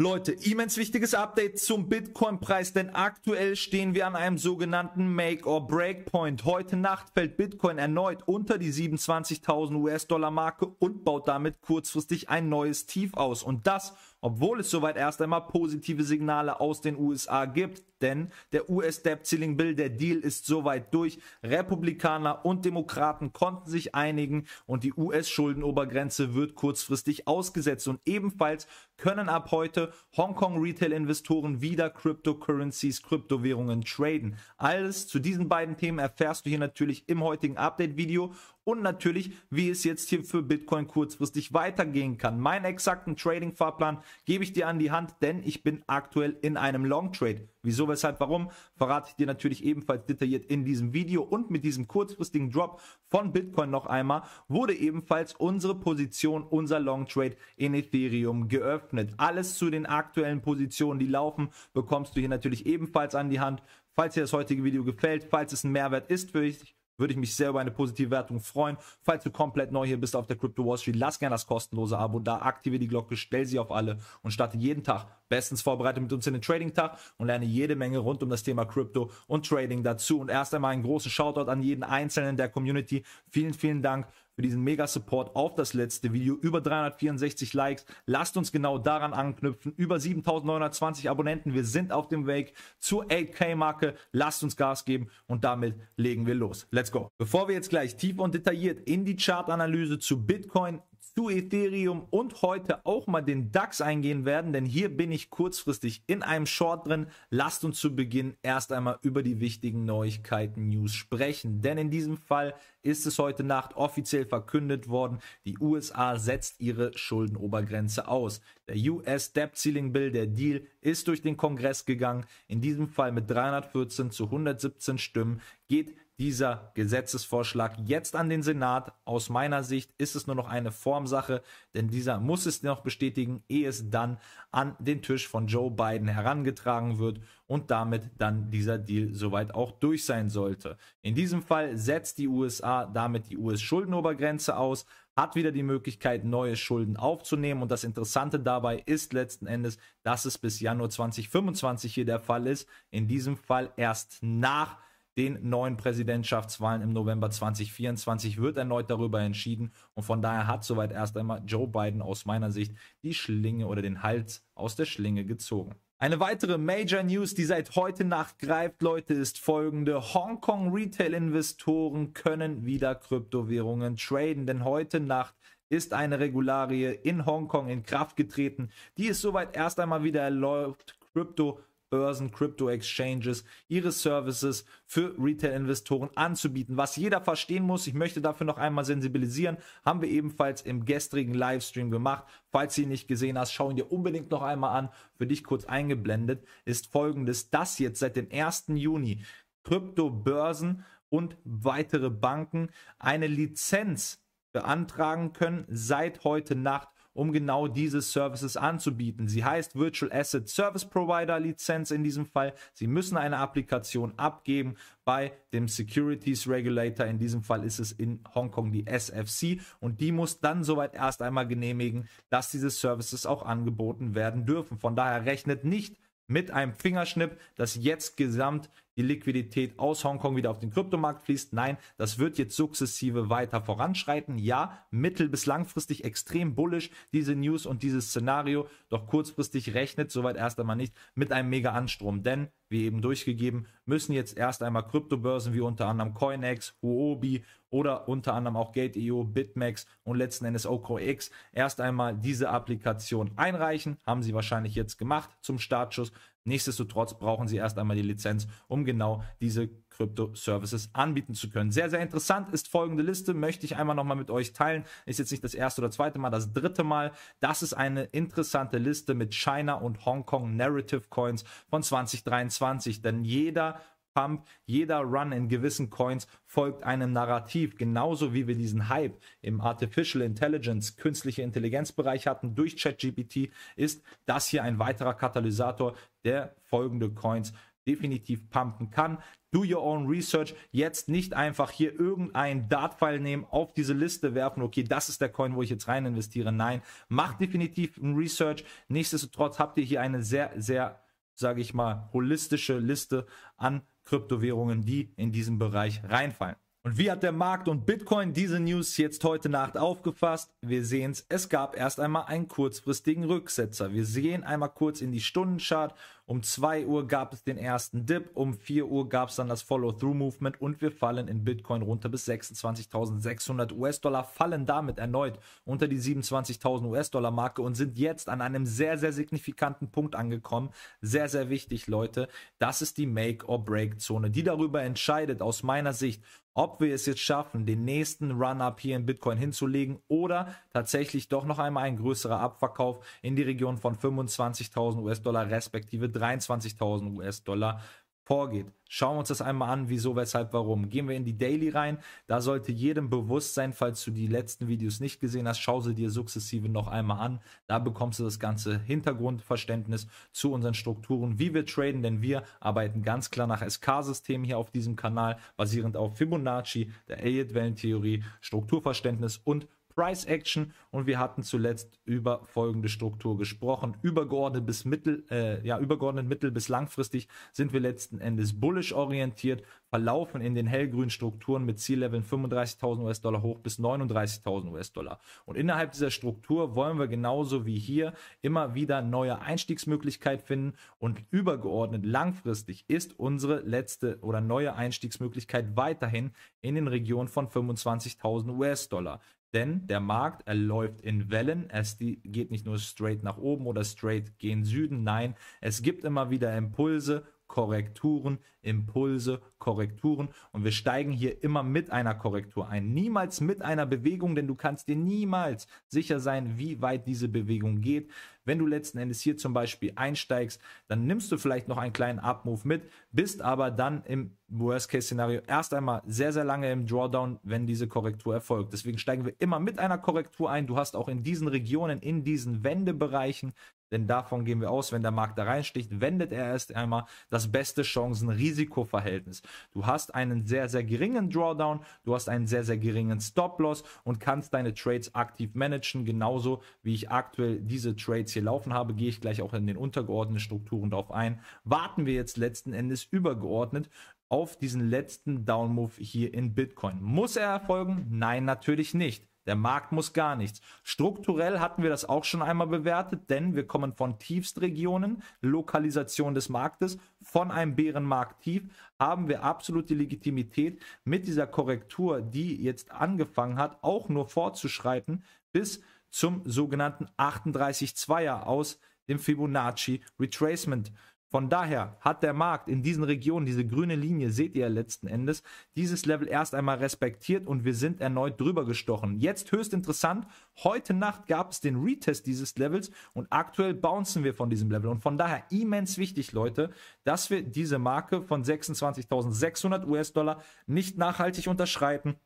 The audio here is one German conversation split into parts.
Leute, immens wichtiges Update zum Bitcoin-Preis, denn aktuell stehen wir an einem sogenannten Make-or-Break-Point. Heute Nacht fällt Bitcoin erneut unter die 27.000 US-Dollar-Marke und baut damit kurzfristig ein neues Tief aus. Und das obwohl es soweit erst einmal positive Signale aus den USA gibt, denn der US-Debt-Ceiling Bill, der Deal ist soweit durch. Republikaner und Demokraten konnten sich einigen und die US-Schuldenobergrenze wird kurzfristig ausgesetzt und ebenfalls können ab heute Hongkong Retail-Investoren wieder Cryptocurrencies, Kryptowährungen traden. Alles zu diesen beiden Themen erfährst du hier natürlich im heutigen Update-Video und natürlich, wie es jetzt hier für Bitcoin kurzfristig weitergehen kann. Meinen exakten Trading-Fahrplan gebe ich dir an die Hand, denn ich bin aktuell in einem Long-Trade. Wieso, weshalb, warum, verrate ich dir natürlich ebenfalls detailliert in diesem Video und mit diesem kurzfristigen Drop von Bitcoin noch einmal wurde ebenfalls unsere Position, unser Long Trade in Ethereum geöffnet. Alles zu den aktuellen Positionen, die laufen, bekommst du hier natürlich ebenfalls an die Hand. Falls dir das heutige Video gefällt, falls es ein Mehrwert ist für dich, würde ich mich sehr über eine positive Wertung freuen. Falls du komplett neu hier bist auf der Crypto Wall Street, lass gerne das kostenlose Abo da, aktiviere die Glocke, stell sie auf alle und starte jeden Tag bestens vorbereitet mit uns in den Trading-Tag und lerne jede Menge rund um das Thema Crypto und Trading dazu. Und erst einmal einen großen Shoutout an jeden Einzelnen der Community. Vielen, vielen Dank für diesen Mega-Support auf das letzte Video. Über 364 Likes. Lasst uns genau daran anknüpfen. Über 7920 Abonnenten. Wir sind auf dem Weg zur 8K-Marke. Lasst uns Gas geben und damit legen wir los. Let's go. Bevor wir jetzt gleich tief und detailliert in die Chartanalyse zu Bitcoin, zu Ethereum und heute auch mal den DAX eingehen werden, denn hier bin ich kurzfristig in einem Short drin. Lasst uns zu Beginn erst einmal über die wichtigen Neuigkeiten News sprechen, denn in diesem Fall ist es heute Nacht offiziell verkündet worden, die USA setzt ihre Schuldenobergrenze aus. Der US Debt Ceiling Bill, der Deal, ist durch den Kongress gegangen. In diesem Fall mit 314 zu 117 Stimmen geht dieser Gesetzesvorschlag jetzt an den Senat. Aus meiner Sicht ist es nur noch eine Formsache, denn dieser muss es noch bestätigen, ehe es dann an den Tisch von Joe Biden herangetragen wird und damit dann dieser Deal soweit auch durch sein sollte. In diesem Fall setzt die USA damit die US-Schuldenobergrenze aus, hat wieder die Möglichkeit, neue Schulden aufzunehmen. Und das Interessante dabei ist letzten Endes, dass es bis Januar 2025 hier der Fall ist. In diesem Fall erst nach den neuen Präsidentschaftswahlen im November 2024 wird erneut darüber entschieden. Und von daher hat soweit erst einmal Joe Biden aus meiner Sicht die Schlinge oder den Hals aus der Schlinge gezogen. Eine weitere Major News, die seit heute Nacht greift, Leute, ist folgende. Hongkong Retail-Investoren können wieder Kryptowährungen traden, denn heute Nacht ist eine Regularie in Hongkong in Kraft getreten, die es soweit erst einmal wieder erlaubt, Krypto Börsen, Crypto-Exchanges ihre Services für Retail-Investoren anzubieten. Was jeder verstehen muss, ich möchte dafür noch einmal sensibilisieren, haben wir ebenfalls im gestrigen Livestream gemacht. Falls du ihn nicht gesehen hast, schau ihn dir unbedingt noch einmal an. Für dich kurz eingeblendet ist folgendes, dass jetzt seit dem 1. Juni Krypto-Börsen und weitere Banken eine Lizenz beantragen können seit heute Nacht um genau diese Services anzubieten. Sie heißt Virtual Asset Service Provider Lizenz in diesem Fall. Sie müssen eine Applikation abgeben bei dem Securities Regulator. In diesem Fall ist es in Hongkong die SFC und die muss dann soweit erst einmal genehmigen, dass diese Services auch angeboten werden dürfen. Von daher rechnet nicht mit einem Fingerschnipp, dass jetzt gesamt die Liquidität aus Hongkong wieder auf den Kryptomarkt fließt. Nein, das wird jetzt sukzessive weiter voranschreiten. Ja, mittel- bis langfristig extrem bullisch diese News und dieses Szenario, doch kurzfristig rechnet soweit erst einmal nicht mit einem mega Anstrom, denn wie eben durchgegeben, müssen jetzt erst einmal Kryptobörsen wie unter anderem CoinEx, Huobi oder unter anderem auch Gate.io, BitMEX und letzten Endes OKX erst einmal diese Applikation einreichen. Haben sie wahrscheinlich jetzt gemacht zum Startschuss. Nichtsdestotrotz brauchen sie erst einmal die Lizenz, um genau diese krypto services anbieten zu können. Sehr, sehr interessant ist folgende Liste, möchte ich einmal nochmal mit euch teilen. Ist jetzt nicht das erste oder zweite Mal, das dritte Mal. Das ist eine interessante Liste mit China und Hongkong Narrative Coins von 2023, denn jeder Pump, jeder Run in gewissen Coins folgt einem Narrativ, genauso wie wir diesen Hype im Artificial Intelligence, künstliche Intelligenzbereich hatten durch ChatGPT, ist das hier ein weiterer Katalysator, der folgende Coins definitiv pumpen kann. Do your own research. Jetzt nicht einfach hier irgendein Dart-File nehmen, auf diese Liste werfen. Okay, das ist der Coin, wo ich jetzt rein investiere. Nein, macht definitiv ein Research. Nichtsdestotrotz habt ihr hier eine sehr, sehr, sage ich mal, holistische Liste an Kryptowährungen, die in diesen Bereich reinfallen. Und wie hat der Markt und Bitcoin diese News jetzt heute Nacht aufgefasst? Wir sehen es, es gab erst einmal einen kurzfristigen Rücksetzer. Wir sehen einmal kurz in die Stundenchart um 2 Uhr gab es den ersten Dip, um 4 Uhr gab es dann das Follow-Through-Movement und wir fallen in Bitcoin runter bis 26.600 US-Dollar, fallen damit erneut unter die 27.000 US-Dollar-Marke und sind jetzt an einem sehr, sehr signifikanten Punkt angekommen. Sehr, sehr wichtig, Leute. Das ist die Make-or-Break-Zone, die darüber entscheidet, aus meiner Sicht, ob wir es jetzt schaffen, den nächsten Run-Up hier in Bitcoin hinzulegen oder tatsächlich doch noch einmal ein größerer Abverkauf in die Region von 25.000 US-Dollar respektive 23.000 US-Dollar vorgeht. Schauen wir uns das einmal an, wieso, weshalb, warum. Gehen wir in die Daily rein. Da sollte jedem bewusst sein, falls du die letzten Videos nicht gesehen hast, schau sie dir sukzessive noch einmal an. Da bekommst du das ganze Hintergrundverständnis zu unseren Strukturen, wie wir traden, denn wir arbeiten ganz klar nach sk systemen hier auf diesem Kanal, basierend auf Fibonacci, der Elliott-Wellentheorie, Strukturverständnis und Price Action und wir hatten zuletzt über folgende Struktur gesprochen. Übergeordnet bis mittel, äh, ja, übergeordnet mittel bis langfristig sind wir letzten Endes bullish orientiert, verlaufen in den hellgrünen Strukturen mit Zielleveln 35.000 US-Dollar hoch bis 39.000 US-Dollar. Und innerhalb dieser Struktur wollen wir genauso wie hier immer wieder neue Einstiegsmöglichkeit finden und übergeordnet langfristig ist unsere letzte oder neue Einstiegsmöglichkeit weiterhin in den Regionen von 25.000 US-Dollar. Denn der Markt, er läuft in Wellen. Es geht nicht nur straight nach oben oder straight gen Süden. Nein, es gibt immer wieder Impulse Korrekturen, Impulse, Korrekturen. Und wir steigen hier immer mit einer Korrektur ein. Niemals mit einer Bewegung, denn du kannst dir niemals sicher sein, wie weit diese Bewegung geht. Wenn du letzten Endes hier zum Beispiel einsteigst, dann nimmst du vielleicht noch einen kleinen Up-Move mit, bist aber dann im Worst-Case-Szenario erst einmal sehr, sehr lange im Drawdown, wenn diese Korrektur erfolgt. Deswegen steigen wir immer mit einer Korrektur ein. Du hast auch in diesen Regionen, in diesen Wendebereichen denn davon gehen wir aus, wenn der Markt da reinsticht, wendet er erst einmal das beste Chancen-Risikoverhältnis. Du hast einen sehr, sehr geringen Drawdown, du hast einen sehr, sehr geringen Stop-Loss und kannst deine Trades aktiv managen. Genauso wie ich aktuell diese Trades hier laufen habe, gehe ich gleich auch in den untergeordneten Strukturen darauf ein. Warten wir jetzt letzten Endes übergeordnet auf diesen letzten Down-Move hier in Bitcoin. Muss er erfolgen? Nein, natürlich nicht. Der Markt muss gar nichts. Strukturell hatten wir das auch schon einmal bewertet, denn wir kommen von Tiefstregionen, Lokalisation des Marktes, von einem Bärenmarkt-Tief, haben wir absolute Legitimität mit dieser Korrektur, die jetzt angefangen hat, auch nur fortzuschreiten bis zum sogenannten 38-2er aus dem Fibonacci Retracement. Von daher hat der Markt in diesen Regionen diese grüne Linie, seht ihr letzten Endes, dieses Level erst einmal respektiert und wir sind erneut drüber gestochen. Jetzt höchst interessant, heute Nacht gab es den Retest dieses Levels und aktuell bouncen wir von diesem Level. Und von daher immens wichtig, Leute, dass wir diese Marke von 26.600 US-Dollar nicht nachhaltig unterschreiten.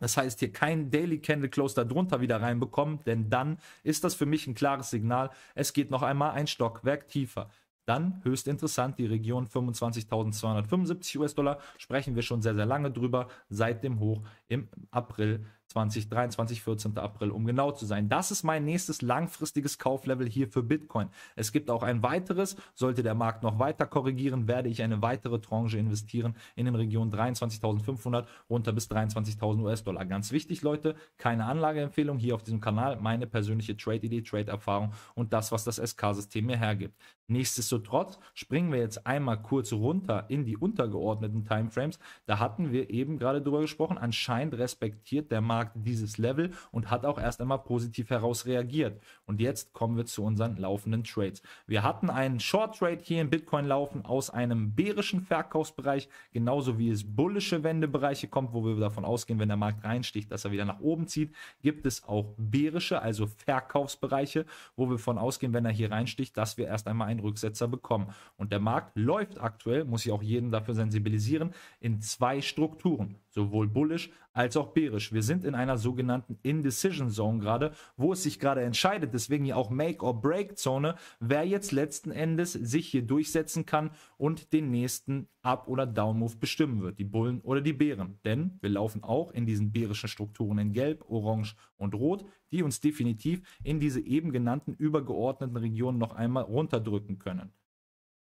Das heißt, hier kein Daily Candle Close darunter wieder reinbekommen, denn dann ist das für mich ein klares Signal, es geht noch einmal ein Stockwerk tiefer. Dann höchst interessant, die Region 25.275 US-Dollar, sprechen wir schon sehr, sehr lange drüber, seit dem Hoch im April 2023, 14. April, um genau zu sein. Das ist mein nächstes langfristiges Kauflevel hier für Bitcoin. Es gibt auch ein weiteres. Sollte der Markt noch weiter korrigieren, werde ich eine weitere Tranche investieren in den Regionen 23.500 runter bis 23.000 US-Dollar. Ganz wichtig, Leute, keine Anlageempfehlung hier auf diesem Kanal, meine persönliche Trade-Idee, Trade-Erfahrung und das, was das SK-System mir hergibt. Nichtsdestotrotz springen wir jetzt einmal kurz runter in die untergeordneten Timeframes. Da hatten wir eben gerade drüber gesprochen. Anscheinend Mind respektiert der Markt dieses Level und hat auch erst einmal positiv heraus reagiert. Und jetzt kommen wir zu unseren laufenden Trades. Wir hatten einen Short Trade hier im Bitcoin laufen aus einem bärischen Verkaufsbereich, genauso wie es bullische Wendebereiche kommt, wo wir davon ausgehen, wenn der Markt reinsticht, dass er wieder nach oben zieht, gibt es auch bärische, also Verkaufsbereiche, wo wir davon ausgehen, wenn er hier reinsticht, dass wir erst einmal einen Rücksetzer bekommen. Und der Markt läuft aktuell, muss ich auch jeden dafür sensibilisieren, in zwei Strukturen sowohl bullisch als auch bärisch. Wir sind in einer sogenannten Indecision Zone gerade, wo es sich gerade entscheidet, deswegen ja auch Make or Break Zone, wer jetzt letzten Endes sich hier durchsetzen kann und den nächsten Up- oder Down-Move bestimmen wird, die Bullen oder die Bären. Denn wir laufen auch in diesen bärischen Strukturen in Gelb, Orange und Rot, die uns definitiv in diese eben genannten übergeordneten Regionen noch einmal runterdrücken können.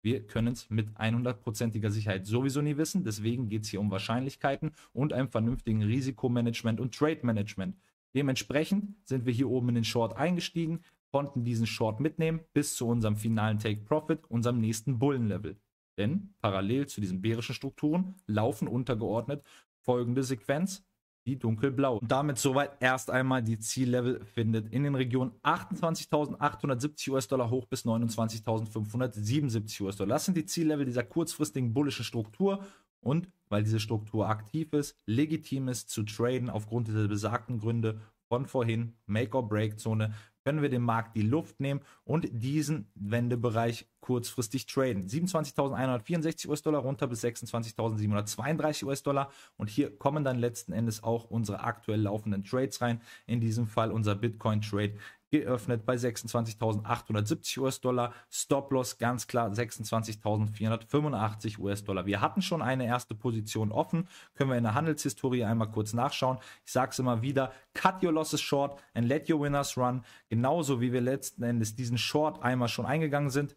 Wir können es mit 100%iger Sicherheit sowieso nie wissen. Deswegen geht es hier um Wahrscheinlichkeiten und einem vernünftigen Risikomanagement und Trade-Management. Dementsprechend sind wir hier oben in den Short eingestiegen, konnten diesen Short mitnehmen bis zu unserem finalen Take Profit, unserem nächsten Bullenlevel. Denn parallel zu diesen bärischen Strukturen laufen untergeordnet folgende Sequenz die dunkelblau. Und damit soweit erst einmal die Ziellevel findet in den Regionen 28.870 US-Dollar hoch bis 29.577 US-Dollar. Das sind die Ziellevel dieser kurzfristigen bullischen Struktur und weil diese Struktur aktiv ist, legitim ist zu traden aufgrund dieser besagten Gründe von vorhin, Make-or-Break-Zone, können wir dem Markt die Luft nehmen und diesen Wendebereich kurzfristig traden. 27.164 US-Dollar runter bis 26.732 US-Dollar und hier kommen dann letzten Endes auch unsere aktuell laufenden Trades rein. In diesem Fall unser Bitcoin-Trade geöffnet bei 26.870 US-Dollar. Stop-Loss ganz klar 26.485 US-Dollar. Wir hatten schon eine erste Position offen, können wir in der Handelshistorie einmal kurz nachschauen. Ich sage es immer wieder, cut your losses short and let your winners run. Genauso wie wir letzten Endes diesen Short einmal schon eingegangen sind.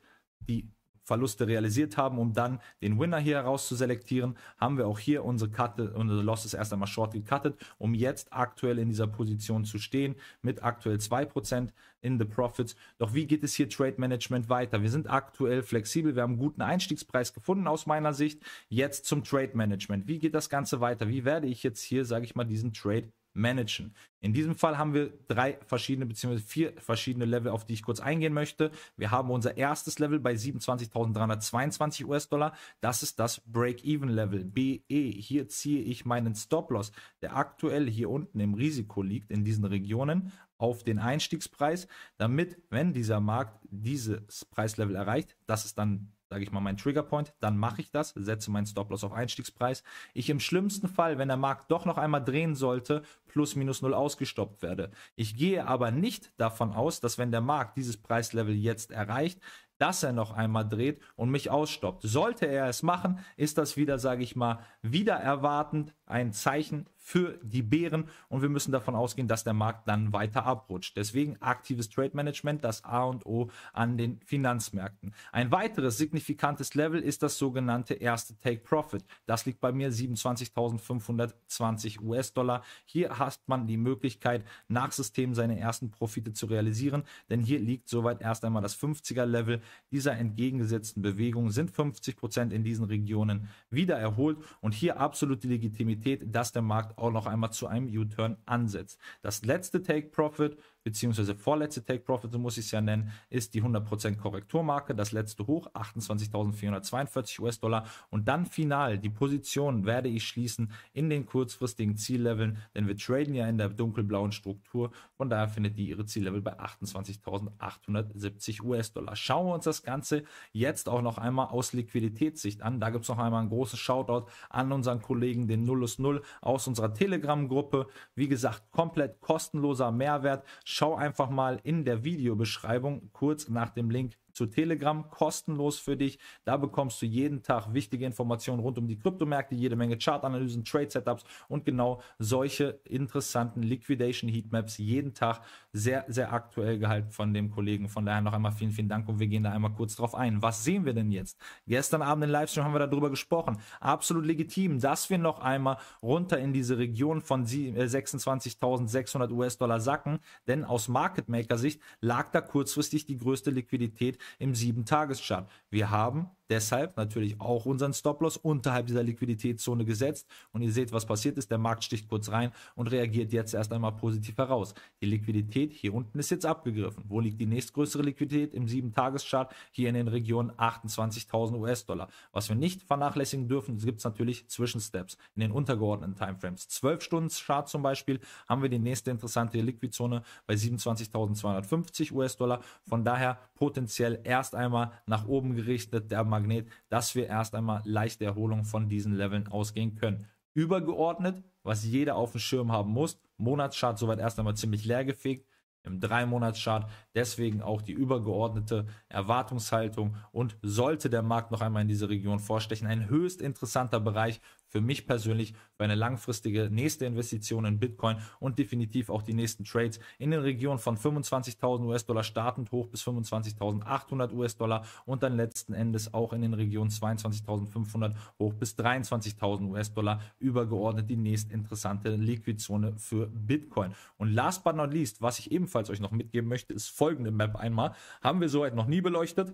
Die Verluste realisiert haben, um dann den Winner hier herauszuselektieren, haben wir auch hier unsere, Karte, unsere Losses erst einmal short gecuttet, um jetzt aktuell in dieser Position zu stehen mit aktuell 2% in the Profits. Doch wie geht es hier Trade Management weiter? Wir sind aktuell flexibel, wir haben einen guten Einstiegspreis gefunden aus meiner Sicht. Jetzt zum Trade Management. Wie geht das Ganze weiter? Wie werde ich jetzt hier, sage ich mal, diesen Trade managen. In diesem Fall haben wir drei verschiedene bzw. vier verschiedene Level, auf die ich kurz eingehen möchte. Wir haben unser erstes Level bei 27.322 US-Dollar. Das ist das Break-Even-Level, BE. Hier ziehe ich meinen Stop-Loss, der aktuell hier unten im Risiko liegt, in diesen Regionen, auf den Einstiegspreis, damit, wenn dieser Markt dieses Preislevel erreicht, das ist dann sage ich mal, mein Triggerpoint, dann mache ich das, setze meinen Stop-Loss auf Einstiegspreis. Ich im schlimmsten Fall, wenn der Markt doch noch einmal drehen sollte, plus minus null ausgestoppt werde. Ich gehe aber nicht davon aus, dass wenn der Markt dieses Preislevel jetzt erreicht, dass er noch einmal dreht und mich ausstoppt. Sollte er es machen, ist das wieder, sage ich mal, wieder erwartend ein Zeichen für die Bären und wir müssen davon ausgehen, dass der Markt dann weiter abrutscht. Deswegen aktives Trade Management, das A und O an den Finanzmärkten. Ein weiteres signifikantes Level ist das sogenannte erste Take Profit. Das liegt bei mir 27.520 US-Dollar. Hier hat man die Möglichkeit, nach System seine ersten Profite zu realisieren, denn hier liegt soweit erst einmal das 50er Level. Dieser entgegengesetzten Bewegung sind 50 Prozent in diesen Regionen wieder erholt und hier absolute Legitimität, dass der Markt auch noch einmal zu einem U-Turn ansetzt. Das letzte Take Profit beziehungsweise vorletzte Take Profit, so muss ich es ja nennen, ist die 100% Korrekturmarke, das letzte Hoch 28.442 US-Dollar und dann final die Position werde ich schließen in den kurzfristigen Zielleveln, denn wir traden ja in der dunkelblauen Struktur, von daher findet die ihre Ziellevel bei 28.870 US-Dollar. Schauen wir uns das Ganze jetzt auch noch einmal aus Liquiditätssicht an, da gibt es noch einmal einen großen Shoutout an unseren Kollegen, den Nullus Null aus unserer Telegram-Gruppe, wie gesagt, komplett kostenloser Mehrwert, Schau einfach mal in der Videobeschreibung kurz nach dem Link zu Telegram, kostenlos für dich. Da bekommst du jeden Tag wichtige Informationen rund um die Kryptomärkte, jede Menge Chartanalysen, Trade-Setups und genau solche interessanten Liquidation-Heatmaps jeden Tag sehr, sehr aktuell gehalten von dem Kollegen. Von daher noch einmal vielen, vielen Dank und wir gehen da einmal kurz drauf ein. Was sehen wir denn jetzt? Gestern Abend im Livestream haben wir darüber gesprochen. Absolut legitim, dass wir noch einmal runter in diese Region von 26.600 äh, US-Dollar sacken, denn aus Market Maker Sicht lag da kurzfristig die größte Liquidität im 7-Tages-Chart. Wir haben Deshalb natürlich auch unseren Stop-Loss unterhalb dieser Liquiditätszone gesetzt. Und ihr seht, was passiert ist. Der Markt sticht kurz rein und reagiert jetzt erst einmal positiv heraus. Die Liquidität hier unten ist jetzt abgegriffen. Wo liegt die nächstgrößere Liquidität? Im 7-Tages-Chart hier in den Regionen 28.000 US-Dollar. Was wir nicht vernachlässigen dürfen, gibt es natürlich Zwischensteps in den untergeordneten Timeframes. 12-Stunden-Chart zum Beispiel haben wir die nächste interessante Liquidzone bei 27.250 US-Dollar. Von daher potenziell erst einmal nach oben gerichtet der Markt Magnet, dass wir erst einmal leichte Erholung von diesen Leveln ausgehen können. Übergeordnet, was jeder auf dem Schirm haben muss, Monatschart soweit erst einmal ziemlich leer gefegt im Drei-Monats-Chart. Deswegen auch die übergeordnete Erwartungshaltung. Und sollte der Markt noch einmal in diese Region vorstechen, ein höchst interessanter Bereich für mich persönlich für eine langfristige nächste Investition in Bitcoin und definitiv auch die nächsten Trades in den Regionen von 25.000 US-Dollar startend hoch bis 25.800 US-Dollar und dann letzten Endes auch in den Regionen 22.500 hoch bis 23.000 US-Dollar übergeordnet die nächst interessante Liquidzone für Bitcoin. Und last but not least, was ich ebenfalls euch noch mitgeben möchte, ist folgende Map einmal. Haben wir soweit noch nie beleuchtet.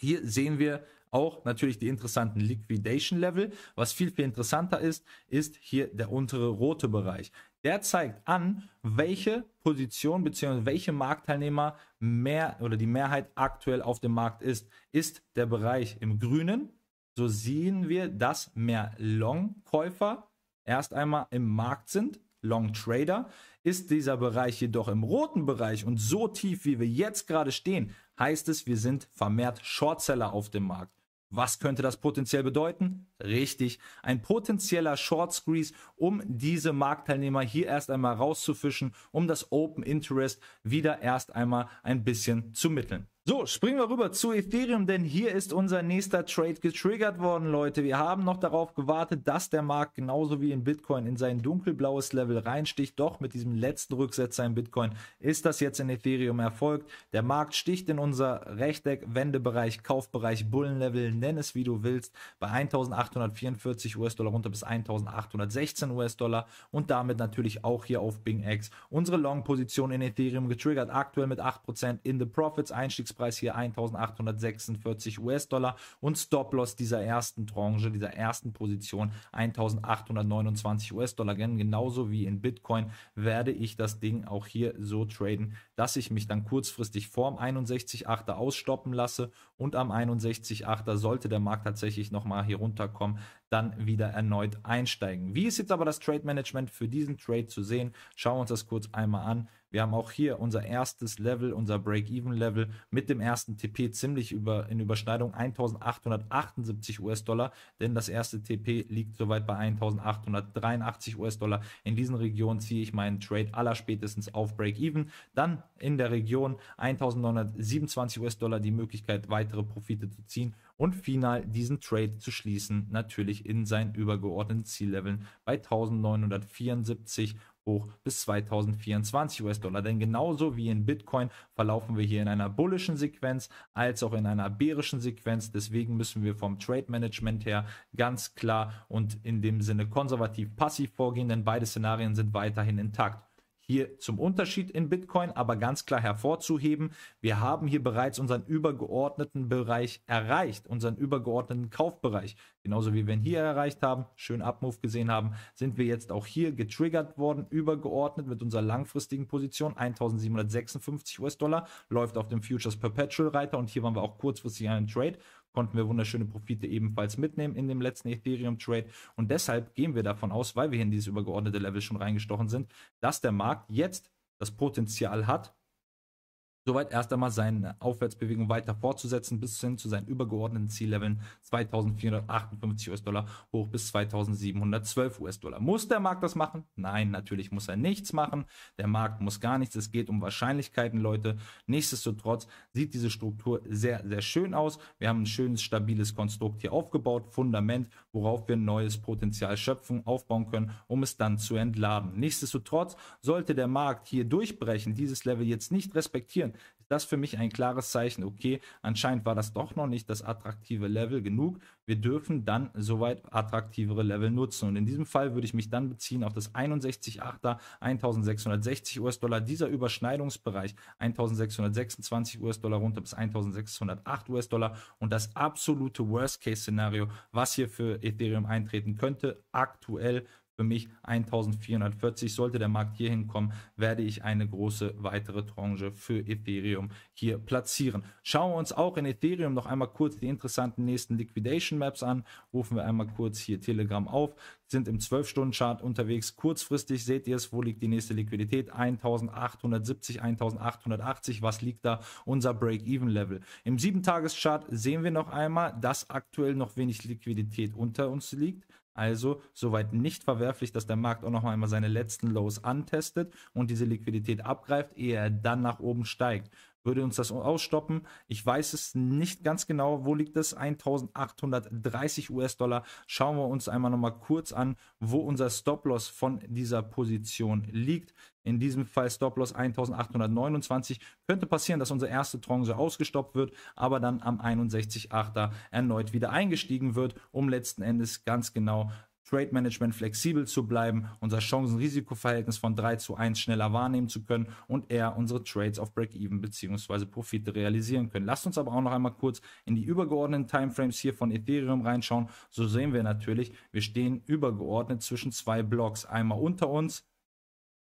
Hier sehen wir auch natürlich die interessanten Liquidation Level. Was viel, viel interessanter ist, ist hier der untere rote Bereich. Der zeigt an, welche Position bzw. welche Marktteilnehmer mehr oder die Mehrheit aktuell auf dem Markt ist. Ist der Bereich im Grünen, so sehen wir, dass mehr Long-Käufer erst einmal im Markt sind, Long-Trader. Ist dieser Bereich jedoch im roten Bereich und so tief, wie wir jetzt gerade stehen, heißt es, wir sind vermehrt Shortseller auf dem Markt. Was könnte das potenziell bedeuten? Richtig, ein potenzieller Short Squeeze, um diese Marktteilnehmer hier erst einmal rauszufischen, um das Open Interest wieder erst einmal ein bisschen zu mitteln. So, springen wir rüber zu Ethereum, denn hier ist unser nächster Trade getriggert worden, Leute. Wir haben noch darauf gewartet, dass der Markt genauso wie in Bitcoin in sein dunkelblaues Level reinsticht. Doch mit diesem letzten Rücksetzer in Bitcoin ist das jetzt in Ethereum erfolgt. Der Markt sticht in unser Rechteck, Wendebereich, Kaufbereich, Bullenlevel, nenn es wie du willst, bei 1844 US-Dollar runter bis 1816 US-Dollar und damit natürlich auch hier auf Bing X unsere Long-Position in Ethereum getriggert. Aktuell mit 8% in the Profits, Einstiegs Durchschnittspreis hier 1846 US-Dollar und Stop-Loss dieser ersten Tranche, dieser ersten Position 1829 US-Dollar. Genauso wie in Bitcoin werde ich das Ding auch hier so traden, dass ich mich dann kurzfristig vorm 61.8. ausstoppen lasse und am 61.8. sollte der Markt tatsächlich nochmal hier runterkommen, dann wieder erneut einsteigen. Wie ist jetzt aber das Trade Management für diesen Trade zu sehen? Schauen wir uns das kurz einmal an. Wir haben auch hier unser erstes Level, unser Break-Even-Level mit dem ersten TP ziemlich über, in Überschneidung 1878 US-Dollar, denn das erste TP liegt soweit bei 1883 US-Dollar. In diesen Regionen ziehe ich meinen Trade allerspätestens auf Break-Even. Dann in der Region 1927 US-Dollar die Möglichkeit weiter weitere Profite zu ziehen und final diesen Trade zu schließen, natürlich in seinen übergeordneten Zielleveln bei 1974 hoch bis 2024 US-Dollar. Denn genauso wie in Bitcoin verlaufen wir hier in einer bullischen Sequenz als auch in einer bärischen Sequenz. Deswegen müssen wir vom Trade-Management her ganz klar und in dem Sinne konservativ passiv vorgehen, denn beide Szenarien sind weiterhin intakt hier zum Unterschied in Bitcoin, aber ganz klar hervorzuheben, wir haben hier bereits unseren übergeordneten Bereich erreicht, unseren übergeordneten Kaufbereich. Genauso wie wir ihn hier erreicht haben, schön Abmove gesehen haben, sind wir jetzt auch hier getriggert worden, übergeordnet mit unserer langfristigen Position 1756 US-Dollar, läuft auf dem Futures Perpetual Reiter und hier waren wir auch kurzfristig einen Trade konnten wir wunderschöne Profite ebenfalls mitnehmen in dem letzten Ethereum-Trade. Und deshalb gehen wir davon aus, weil wir hier in dieses übergeordnete Level schon reingestochen sind, dass der Markt jetzt das Potenzial hat, soweit erst einmal seine Aufwärtsbewegung weiter fortzusetzen, bis hin zu seinen übergeordneten Zielleveln 2458 US-Dollar hoch bis 2712 US-Dollar. Muss der Markt das machen? Nein, natürlich muss er nichts machen. Der Markt muss gar nichts. Es geht um Wahrscheinlichkeiten, Leute. Nichtsdestotrotz sieht diese Struktur sehr, sehr schön aus. Wir haben ein schönes, stabiles Konstrukt hier aufgebaut. Fundament, worauf wir neues Potenzial schöpfen, aufbauen können, um es dann zu entladen. Nichtsdestotrotz sollte der Markt hier durchbrechen, dieses Level jetzt nicht respektieren, das für mich ein klares Zeichen, okay, anscheinend war das doch noch nicht das attraktive Level genug. Wir dürfen dann soweit attraktivere Level nutzen. Und in diesem Fall würde ich mich dann beziehen auf das 61,8er 1660 US-Dollar. Dieser Überschneidungsbereich 1626 US-Dollar runter bis 1608 US-Dollar und das absolute Worst-Case-Szenario, was hier für Ethereum eintreten könnte, aktuell für mich 1440. Sollte der Markt hier hinkommen, werde ich eine große weitere Tranche für Ethereum hier platzieren. Schauen wir uns auch in Ethereum noch einmal kurz die interessanten nächsten Liquidation Maps an. Rufen wir einmal kurz hier Telegram auf sind im 12-Stunden-Chart unterwegs. Kurzfristig seht ihr es, wo liegt die nächste Liquidität? 1870, 1880. Was liegt da? Unser Break-Even-Level. Im 7-Tages-Chart sehen wir noch einmal, dass aktuell noch wenig Liquidität unter uns liegt. Also soweit nicht verwerflich, dass der Markt auch nochmal einmal seine letzten Lows antestet und diese Liquidität abgreift, ehe er dann nach oben steigt würde uns das ausstoppen. Ich weiß es nicht ganz genau, wo liegt es? 1830 US-Dollar. Schauen wir uns einmal nochmal kurz an, wo unser Stop-Loss von dieser Position liegt. In diesem Fall Stop-Loss 1829. Könnte passieren, dass unsere erste Tranche ausgestoppt wird, aber dann am 61.8. erneut wieder eingestiegen wird, um letzten Endes ganz genau Trade Management flexibel zu bleiben, unser Chancen-Risiko-Verhältnis von 3 zu 1 schneller wahrnehmen zu können und eher unsere Trades auf Break-Even bzw. Profite realisieren können. Lasst uns aber auch noch einmal kurz in die übergeordneten Timeframes hier von Ethereum reinschauen. So sehen wir natürlich, wir stehen übergeordnet zwischen zwei Blocks. Einmal unter uns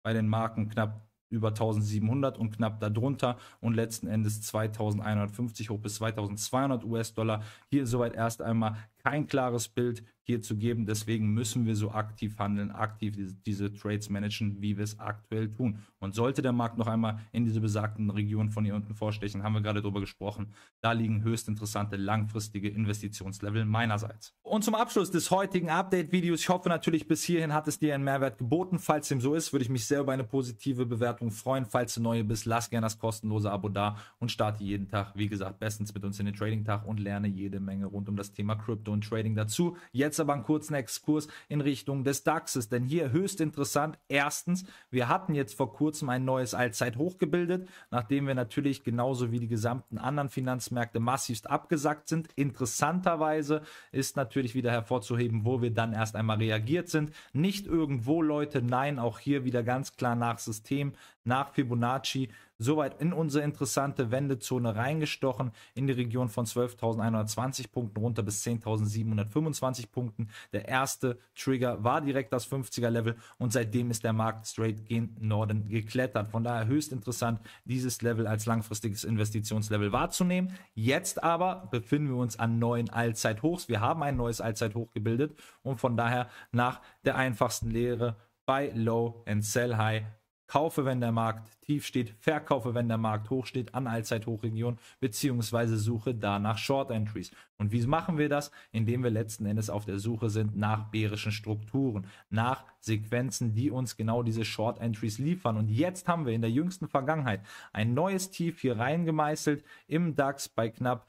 bei den Marken knapp über 1700 und knapp darunter und letzten Endes 2150 hoch bis 2200 US-Dollar. Hier soweit erst einmal kein klares Bild hier zu geben. Deswegen müssen wir so aktiv handeln, aktiv diese, diese Trades managen, wie wir es aktuell tun. Und sollte der Markt noch einmal in diese besagten Regionen von hier unten vorstechen, haben wir gerade darüber gesprochen, da liegen höchst interessante langfristige Investitionslevel meinerseits. Und zum Abschluss des heutigen Update-Videos, ich hoffe natürlich, bis hierhin hat es dir einen Mehrwert geboten. Falls dem so ist, würde ich mich sehr über eine positive Bewertung freuen. Falls du neu bist, lass gerne das kostenlose Abo da und starte jeden Tag, wie gesagt, bestens mit uns in den Trading-Tag und lerne jede Menge rund um das Thema Krypto und Trading dazu. Jetzt aber einen kurzen Exkurs in Richtung des DAXes, denn hier höchst interessant. Erstens, wir hatten jetzt vor kurzem ein neues Allzeithoch gebildet, nachdem wir natürlich genauso wie die gesamten anderen Finanzmärkte massivst abgesackt sind. Interessanterweise ist natürlich wieder hervorzuheben, wo wir dann erst einmal reagiert sind. Nicht irgendwo, Leute, nein, auch hier wieder ganz klar nach System, nach Fibonacci soweit in unsere interessante Wendezone reingestochen, in die Region von 12.120 Punkten runter bis 10.725 Punkten. Der erste Trigger war direkt das 50er Level und seitdem ist der Markt straight gen Norden geklettert. Von daher höchst interessant, dieses Level als langfristiges Investitionslevel wahrzunehmen. Jetzt aber befinden wir uns an neuen Allzeithochs. Wir haben ein neues Allzeithoch gebildet und von daher nach der einfachsten Lehre bei Low and Sell High kaufe, wenn der Markt tief steht, verkaufe, wenn der Markt hoch steht, an Allzeithochregion, beziehungsweise suche da nach Short Entries. Und wie machen wir das? Indem wir letzten Endes auf der Suche sind nach bärischen Strukturen, nach Sequenzen, die uns genau diese Short Entries liefern. Und jetzt haben wir in der jüngsten Vergangenheit ein neues Tief hier reingemeißelt im DAX bei knapp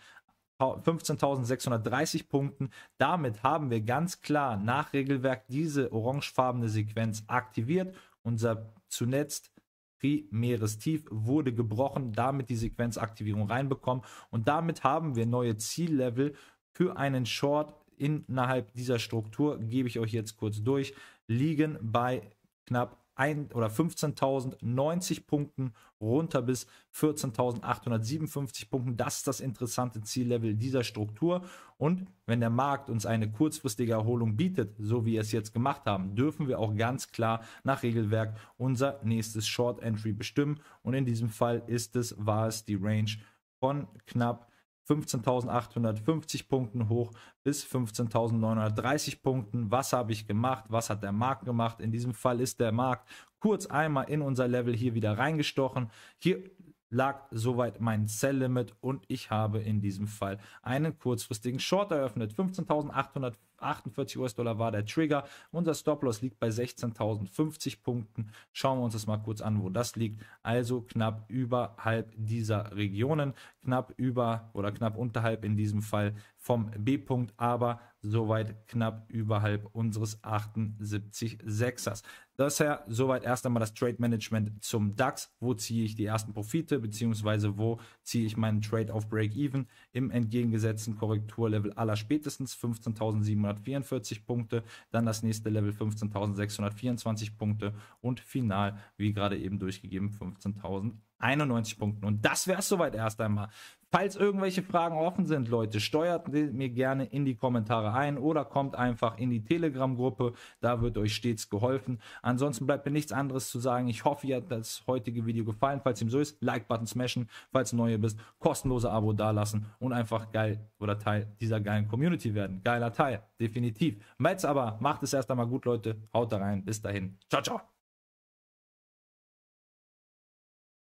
15.630 Punkten. Damit haben wir ganz klar nach Regelwerk diese orangefarbene Sequenz aktiviert. Unser zunächst primäres Tief wurde gebrochen, damit die Sequenzaktivierung reinbekommen und damit haben wir neue Ziellevel für einen Short innerhalb dieser Struktur, gebe ich euch jetzt kurz durch, liegen bei knapp ein, oder 15.090 Punkten runter bis 14.857 Punkten. Das ist das interessante Ziellevel dieser Struktur. Und wenn der Markt uns eine kurzfristige Erholung bietet, so wie wir es jetzt gemacht haben, dürfen wir auch ganz klar nach Regelwerk unser nächstes Short Entry bestimmen. Und in diesem Fall ist es, war es die Range von knapp 15.850 Punkten hoch bis 15.930 Punkten. Was habe ich gemacht? Was hat der Markt gemacht? In diesem Fall ist der Markt kurz einmal in unser Level hier wieder reingestochen. Hier lag soweit mein Sell-Limit und ich habe in diesem Fall einen kurzfristigen Short eröffnet. 15.848 US-Dollar war der Trigger. Unser Stop-Loss liegt bei 16.050 Punkten. Schauen wir uns das mal kurz an, wo das liegt. Also knapp überhalb dieser Regionen, knapp über oder knapp unterhalb in diesem Fall vom B-Punkt, aber soweit knapp überhalb unseres 78,6ers. Das Daher soweit erst einmal das Trade Management zum DAX. Wo ziehe ich die ersten Profite, beziehungsweise wo ziehe ich meinen Trade auf Break-Even im entgegengesetzten Korrekturlevel aller spätestens 15.744 Punkte, dann das nächste Level 15.624 Punkte und final, wie gerade eben durchgegeben, 15.000. 91 Punkten. Und das wäre es soweit erst einmal. Falls irgendwelche Fragen offen sind, Leute, steuert mir gerne in die Kommentare Kommentare ein oder kommt einfach in die Telegram-Gruppe, da wird euch stets geholfen. Ansonsten bleibt mir nichts anderes zu sagen. Ich hoffe, ihr habt das heutige Video gefallen. Falls ihm so ist, Like-Button smashen, falls neu bist, kostenlose Abo dalassen und einfach geil oder Teil dieser geilen Community werden. Geiler Teil, definitiv. Metz aber, macht es erst einmal gut, Leute. Haut da rein. Bis dahin. Ciao, ciao.